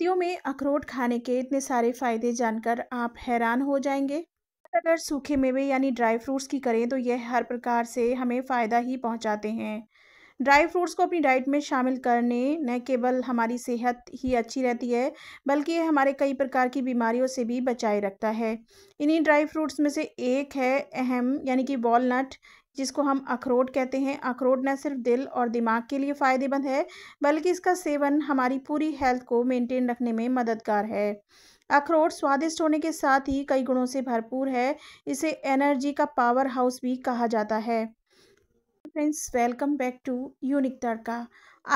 सर्दियों में अखरोट खाने के इतने सारे फ़ायदे जानकर आप हैरान हो जाएंगे अगर सूखे मेवे यानी ड्राई फ्रूट्स की करें तो यह हर प्रकार से हमें फ़ायदा ही पहुंचाते हैं ड्राई फ्रूट्स को अपनी डाइट में शामिल करने न केवल हमारी सेहत ही अच्छी रहती है बल्कि यह हमारे कई प्रकार की बीमारियों से भी बचाए रखता है इन्हीं ड्राई फ्रूट्स में से एक है अहम यानी कि वॉलनट जिसको हम अखरोट कहते हैं अखरोट न सिर्फ दिल और दिमाग के लिए फ़ायदेमंद है बल्कि इसका सेवन हमारी पूरी हेल्थ को मेंटेन रखने में मददगार है अखरोट स्वादिष्ट होने के साथ ही कई गुणों से भरपूर है इसे एनर्जी का पावर हाउस भी कहा जाता है friends welcome back to unique Tadka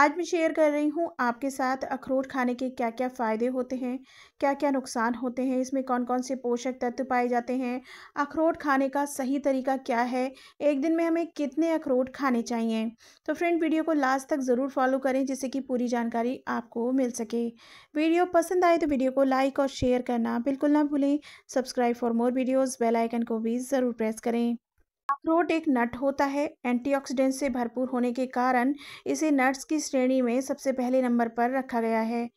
आज मैं शेयर कर रही हूँ आपके साथ अखरोट खाने के क्या क्या फ़ायदे होते हैं क्या क्या नुकसान होते हैं इसमें कौन कौन से पोषक तत्व पाए जाते हैं अखरोट खाने का सही तरीका क्या है एक दिन में हमें कितने अखरोट खाने चाहिए तो फ्रेंड वीडियो को लास्ट तक ज़रूर फॉलो करें जिससे कि पूरी जानकारी आपको मिल सके वीडियो पसंद आए तो वीडियो को लाइक और शेयर करना बिल्कुल ना भूलें subscribe for more videos bell icon को भी ज़रूर प्रेस करें अखरोट एक नट होता है एंटीऑक्सीडेंट से भरपूर होने के कारण इसे नट्स की श्रेणी में सबसे पहले नंबर पर रखा गया है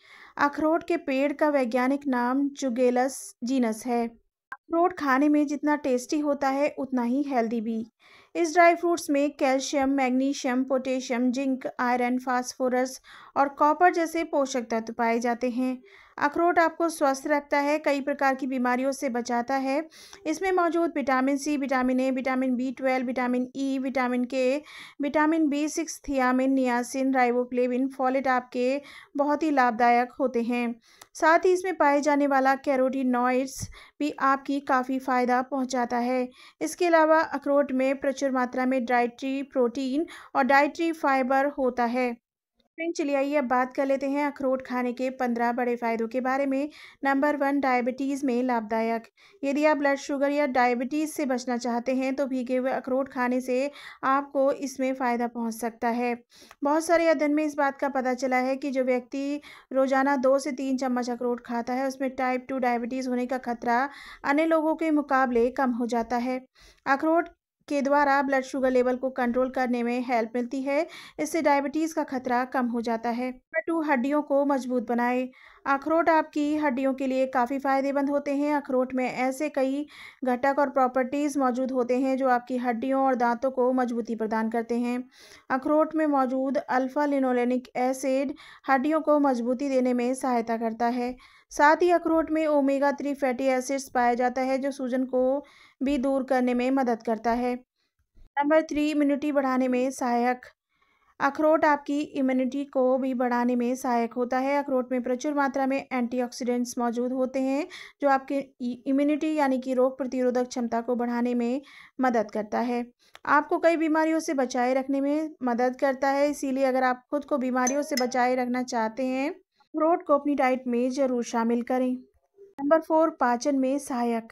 अखरोट के पेड़ का वैज्ञानिक नाम जुगेलस जीनस है अखरोट खाने में जितना टेस्टी होता है उतना ही हेल्दी भी इस ड्राई फ्रूट्स में calcium magnesium potassium zinc iron phosphorus और कॉपर जैसे पोषक तत्व पाए जाते हैं अखरोट आपको स्वस्थ रखता है कई प्रकार की बीमारियों से बचाता है इसमें मौजूद vitamin C vitamin A vitamin B twelve vitamin E vitamin K vitamin B six thiamine niacin riboflavin folate आपके बहुत ही लाभदायक होते हैं साथ ही इसमें पाए जाने वाला कैरोटीनॉइड्स भी आपकी काफ़ी फ़ायदा पहुंचाता है इसके अलावा अखरोट में प्रचुर मात्रा में डाइट्री प्रोटीन और डाइट्री फाइबर होता है फ्रेंड चलिए आइए अब बात कर लेते हैं अखरोट खाने के पंद्रह बड़े फ़ायदों के बारे में नंबर वन डायबिटीज़ में लाभदायक यदि आप ब्लड शुगर या डायबिटीज़ से बचना चाहते हैं तो भीगे हुए अखरोट खाने से आपको इसमें फ़ायदा पहुंच सकता है बहुत सारे अध्ययन में इस बात का पता चला है कि जो व्यक्ति रोज़ाना दो से तीन चम्मच अखरोट खाता है उसमें टाइप टू डायबिटीज़ होने का खतरा अन्य लोगों के मुकाबले कम हो जाता है अखरोट के द्वारा ब्लड शुगर लेवल को कंट्रोल करने में हेल्प मिलती है इससे डायबिटीज़ का खतरा कम हो जाता है नंबर टू हड्डियों को मजबूत बनाए अखरोट आपकी हड्डियों के लिए काफ़ी फ़ायदेमंद होते हैं अखरोट में ऐसे कई घटक और प्रॉपर्टीज़ मौजूद होते हैं जो आपकी हड्डियों और दांतों को मजबूती प्रदान करते हैं अखरोट में मौजूद अल्फ़ा लिनोलेनिक एसिड हड्डियों को मजबूती देने में सहायता करता है साथ ही अखरोट में ओमेगा थ्री फैटी एसिड्स पाया जाता है जो सूजन को भी दूर करने में मदद करता है नंबर थ्री इम्यूनिटी बढ़ाने में सहायक अखरोट आपकी इम्यूनिटी को भी बढ़ाने में सहायक होता है अखरोट में प्रचुर मात्रा में एंटीऑक्सीडेंट्स मौजूद होते हैं जो आपके इम्यूनिटी यानी कि रोग प्रतिरोधक क्षमता को बढ़ाने में मदद करता है आपको कई बीमारियों से बचाए रखने में मदद करता है इसीलिए अगर आप खुद को बीमारियों से बचाए रखना चाहते हैं अखरोट को अपनी डाइट में ज़रूर शामिल करें नंबर फोर पाचन में सहायक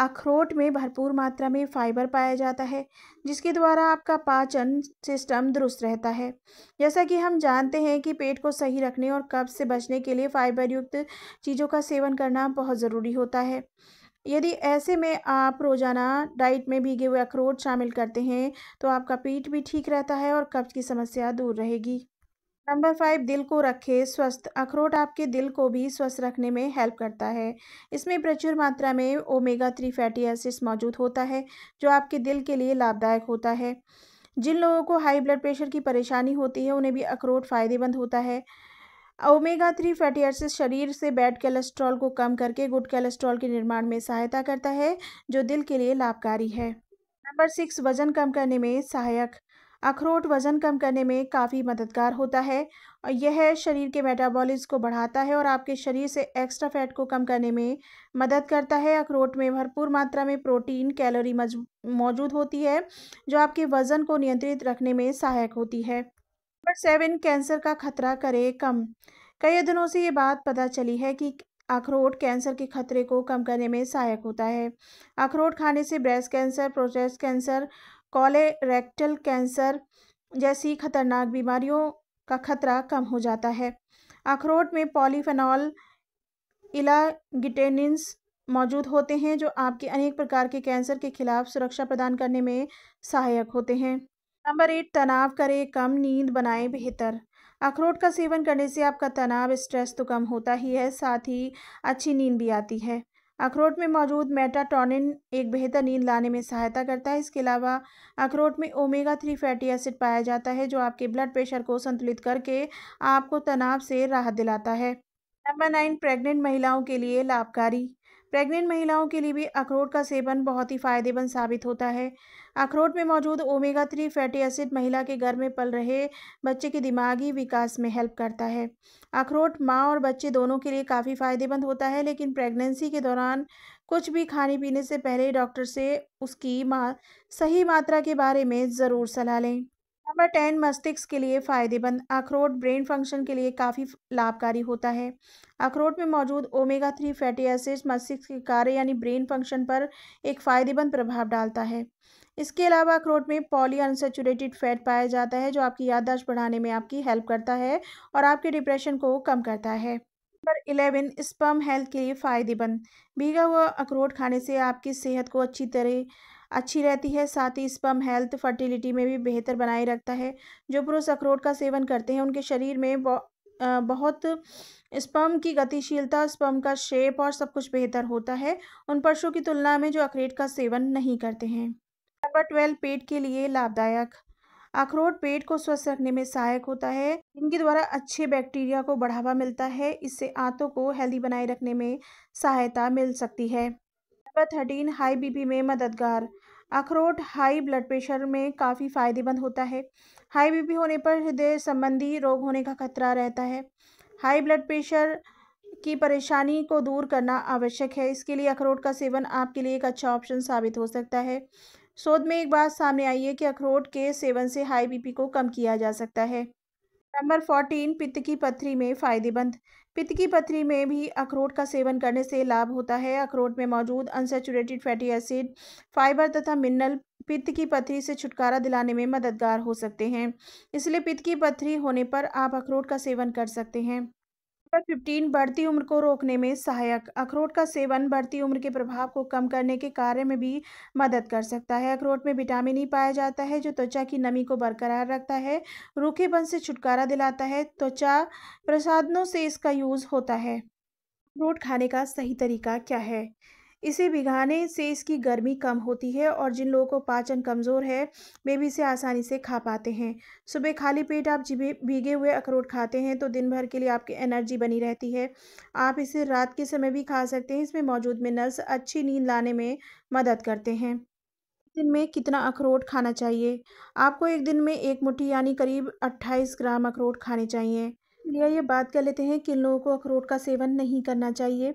अखरोट में भरपूर मात्रा में फाइबर पाया जाता है जिसके द्वारा आपका पाचन सिस्टम दुरुस्त रहता है जैसा कि हम जानते हैं कि पेट को सही रखने और कब्ज से बचने के लिए फाइबर युक्त चीज़ों का सेवन करना बहुत ज़रूरी होता है यदि ऐसे में आप रोज़ाना डाइट में भीगे हुए अखरोट शामिल करते हैं तो आपका पेट भी ठीक रहता है और कब्ज की समस्या दूर रहेगी नंबर फाइव दिल को रखे स्वस्थ अखरोट आपके दिल को भी स्वस्थ रखने में हेल्प करता है इसमें प्रचुर मात्रा में ओमेगा थ्री फैटी एसिड्स मौजूद होता है जो आपके दिल के लिए लाभदायक होता है जिन लोगों को हाई ब्लड प्रेशर की परेशानी होती है उन्हें भी अखरोट फ़ायदेमंद होता है ओमेगा थ्री फैटी एसिड शरीर से बैड कोलेस्ट्रॉल को कम करके गुड कोलेस्ट्रॉल के निर्माण में सहायता करता है जो दिल के लिए लाभकारी है नंबर सिक्स वजन कम करने में सहायक अखरोट वज़न कम करने में काफ़ी मददगार होता है और यह शरीर के मेटाबॉलिज्म को बढ़ाता है और आपके शरीर से एक्स्ट्रा फैट को कम करने में मदद करता है अखरोट में भरपूर मात्रा में प्रोटीन कैलोरी मौजूद होती है जो आपके वज़न को नियंत्रित रखने में सहायक होती है नंबर सेवन कैंसर का खतरा करे कम कई दिनों से ये बात पता चली है कि अखरोट कैंसर के खतरे को कम करने में सहायक होता है अखरोट खाने से breast cancer prostate cancer colorectal cancer जैसी खतरनाक बीमारियों का खतरा कम हो जाता है अखरोट में पॉलीफेनॉल इलागिटेनिन्स मौजूद होते हैं जो आपके अनेक प्रकार के कैंसर के खिलाफ सुरक्षा प्रदान करने में सहायक होते हैं नंबर एट तनाव करें कम नींद बनाए बेहतर अखरोट का सेवन करने से आपका तनाव स्ट्रेस तो कम होता ही है साथ ही अच्छी नींद भी आती है अखरोट में मौजूद मेटाटोनिन एक बेहतर नींद लाने में सहायता करता है इसके अलावा अखरोट में ओमेगा थ्री फैटी एसिड पाया जाता है जो आपके ब्लड प्रेशर को संतुलित करके आपको तनाव से राहत दिलाता है नंबर नाइन प्रेग्नेंट महिलाओं के लिए लाभकारी प्रेग्नेंट महिलाओं के लिए भी अखरोट का सेवन बहुत ही फायदेमंद साबित होता है अखरोट में मौजूद ओमेगा थ्री फैटी एसिड महिला के घर में पल रहे बच्चे के दिमागी विकास में हेल्प करता है अखरोट माँ और बच्चे दोनों के लिए काफ़ी फायदेमंद होता है लेकिन प्रेगनेंसी के दौरान कुछ भी खाने पीने से पहले डॉक्टर से उसकी माँ सही मात्रा के बारे में ज़रूर सलाह लें नंबर टेन मस्तिष्क के लिए फ़ायदेमंद अखरोट ब्रेन फंक्शन के लिए काफ़ी लाभकारी होता है अखरोट में मौजूद ओमेगा थ्री फैटी एसिड मस्तिष्क के कार्य यानी ब्रेन फंक्शन पर एक फ़ायदेमंद प्रभाव डालता है इसके अलावा अखरोट में पॉली अनसेचुरेटेड फैट पाया जाता है जो आपकी याददाश्त बढ़ाने में आपकी हेल्प करता है और आपके डिप्रेशन को कम करता है नंबर इलेवन स्पम हेल्थ के लिए फ़ायदेमंद भीगा हुआ अखरोट खाने से आपकी सेहत को अच्छी तरह अच्छी रहती है साथ ही स्पम हेल्थ फर्टिलिटी में भी बेहतर बनाए रखता है जो पुरुष अखरोट का सेवन करते हैं उनके शरीर में बहुत स्पम की गतिशीलता स्पम का शेप और सब कुछ बेहतर होता है उन पशुओं की तुलना में जो अखरेट का सेवन नहीं करते हैं नंबर ट्वेल्व पेट के लिए लाभदायक अखरोट पेट को स्वस्थ रखने में सहायक होता है इनके द्वारा अच्छे बैक्टीरिया को बढ़ावा मिलता है इससे आंतों को हेल्दी बनाए रखने में सहायता मिल सकती है नंबर थर्टीन हाई बीपी में मददगार अखरोट हाई ब्लड प्रेशर में काफ़ी फायदेमंद होता है हाई बीपी होने पर हृदय संबंधी रोग होने का खतरा रहता है हाई ब्लड प्रेशर की परेशानी को दूर करना आवश्यक है इसके लिए अखरोट का सेवन आपके लिए एक अच्छा ऑप्शन साबित हो सकता है शोध में एक बात सामने आई है कि अखरोट के सेवन से हाई बीपी को कम किया जा सकता है नंबर फोर्टीन पित्त की पथरी में फ़ायदेमंद पित्त की पथरी में भी अखरोट का सेवन करने से लाभ होता है अखरोट में मौजूद अनसेचुरेटेड फैटी एसिड फाइबर तथा मिनरल पित्त की पथरी से छुटकारा दिलाने में मददगार हो सकते हैं इसलिए पित्त की पथरी होने पर आप अखरोट का सेवन कर सकते हैं फिफ्टीन बढ़ती उम्र को रोकने में सहायक अखरोट का सेवन बढ़ती उम्र के प्रभाव को कम करने के कार्य में भी मदद कर सकता है अखरोट में विटामिन ई e पाया जाता है जो त्वचा की नमी को बरकरार रखता है रूखे बन से छुटकारा दिलाता है त्वचा प्रसादनों से इसका यूज़ होता है अखरोट खाने का सही तरीका क्या है इसे भिगाने से इसकी गर्मी कम होती है और जिन लोगों को पाचन कमज़ोर है वे भी इसे आसानी से खा पाते हैं सुबह खाली पेट आप भीगे हुए अखरोट खाते हैं तो दिन भर के लिए आपकी एनर्जी बनी रहती है आप इसे रात के समय भी खा सकते हैं इसमें मौजूद मिनरल्स अच्छी नींद लाने में मदद करते हैं दिन में कितना अखरोट खाना चाहिए आपको एक दिन में एक मुठ्ठी यानी करीब अट्ठाईस ग्राम अखरोट खाने चाहिए लिया ये बात कर लेते हैं किन लोगों को अखरोट का सेवन नहीं करना चाहिए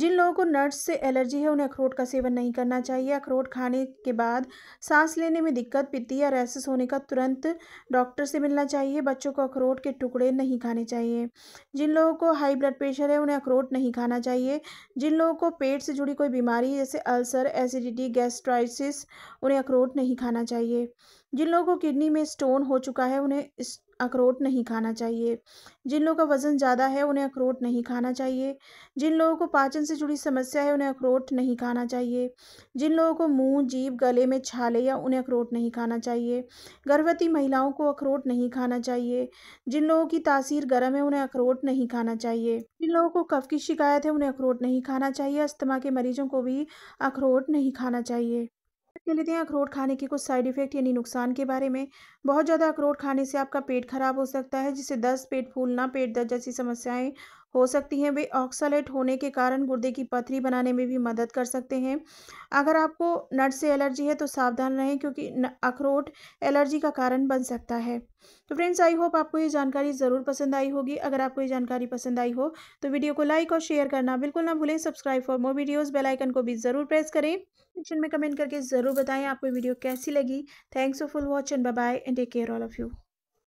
जिन लोगों को नट्स से एलर्जी है उन्हें अखरोट का सेवन नहीं करना चाहिए अखरोट खाने के बाद सांस लेने में दिक्कत पीती या रैसेस होने का तुरंत डॉक्टर से मिलना चाहिए बच्चों को अखरोट के टुकड़े नहीं खाने चाहिए जिन लोगों को हाई ब्लड प्रेशर है उन्हें अखरोट नहीं खाना चाहिए जिन लोगों को पेट से जुड़ी कोई बीमारी जैसे अल्सर एसिडिटी गैस्ट्राइसिस उन्हें अखरोट नहीं खाना चाहिए जिन लोगों को किडनी में स्टोन हो चुका है उन्हें अखरोट नहीं खाना चाहिए जिन लोगों का वज़न ज़्यादा है उन्हें अखरोट नहीं खाना चाहिए जिन लोगों को पाचन से जुड़ी समस्या है उन्हें अखरोट नहीं खाना चाहिए जिन लोगों को मुंह जीव गले में छाले या उन्हें अखरोट नहीं खाना चाहिए गर्भवती महिलाओं को अखरोट नहीं खाना चाहिए जिन लोगों की तासीर गर्म है उन्हें अखरोट नहीं खाना चाहिए जिन लोगों को कफ की शिकायत है उन्हें अखरोट नहीं खाना चाहिए अस्थमा के मरीजों को भी अखरोट नहीं खाना चाहिए ये लेते हैं अखरोट खाने के कुछ साइड इफ़ेक्ट यानी नुकसान के बारे में बहुत ज़्यादा अखरोट खाने से आपका पेट खराब हो सकता है जिससे दस्त पेट फूलना पेट दर्द जैसी समस्याएं हो सकती हैं वे ऑक्सलेट होने के कारण गुर्दे की पथरी बनाने में भी मदद कर सकते हैं अगर आपको नट से एलर्जी है तो सावधान रहें क्योंकि अखरोट एलर्जी का कारण बन सकता है तो फ्रेंड्स आई होप आपको ये जानकारी ज़रूर पसंद आई होगी अगर आपको ये जानकारी पसंद आई हो तो वीडियो को लाइक और शेयर करना बिल्कुल ना भूलें subscribe for more videos bell icon को भी ज़रूर प्रेस करें सेक्शन में कमेंट करके ज़रूर बताएं आपको वीडियो कैसी लगी thanks for full watch and bye and take care all of you